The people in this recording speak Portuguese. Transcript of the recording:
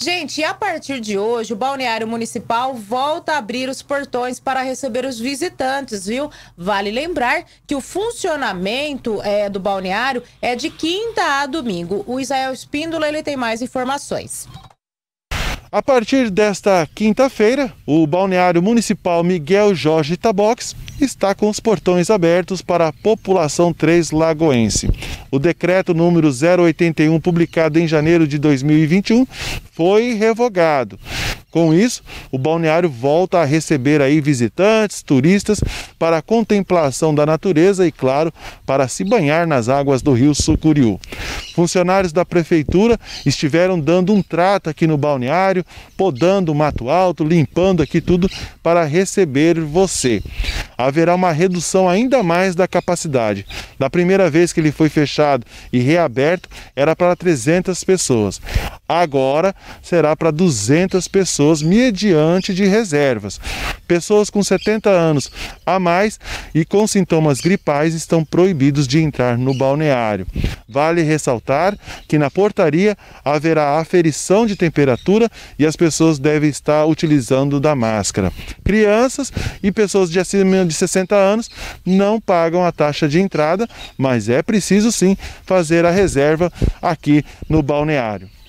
Gente, a partir de hoje, o Balneário Municipal volta a abrir os portões para receber os visitantes, viu? Vale lembrar que o funcionamento é, do balneário é de quinta a domingo. O Israel Espíndola ele tem mais informações. A partir desta quinta-feira, o Balneário Municipal Miguel Jorge Tabox está com os portões abertos para a população três lagoense o decreto número 081, publicado em janeiro de 2021, foi revogado. Com isso, o balneário volta a receber aí visitantes, turistas para a contemplação da natureza e, claro, para se banhar nas águas do Rio Sucuriú. Funcionários da prefeitura estiveram dando um trato aqui no balneário, podando o mato alto, limpando aqui tudo para receber você haverá uma redução ainda mais da capacidade. Da primeira vez que ele foi fechado e reaberto, era para 300 pessoas. Agora será para 200 pessoas mediante de reservas. Pessoas com 70 anos a mais e com sintomas gripais estão proibidos de entrar no balneário. Vale ressaltar que na portaria haverá aferição de temperatura e as pessoas devem estar utilizando da máscara. Crianças e pessoas de acima de 60 anos não pagam a taxa de entrada, mas é preciso sim fazer a reserva aqui no balneário.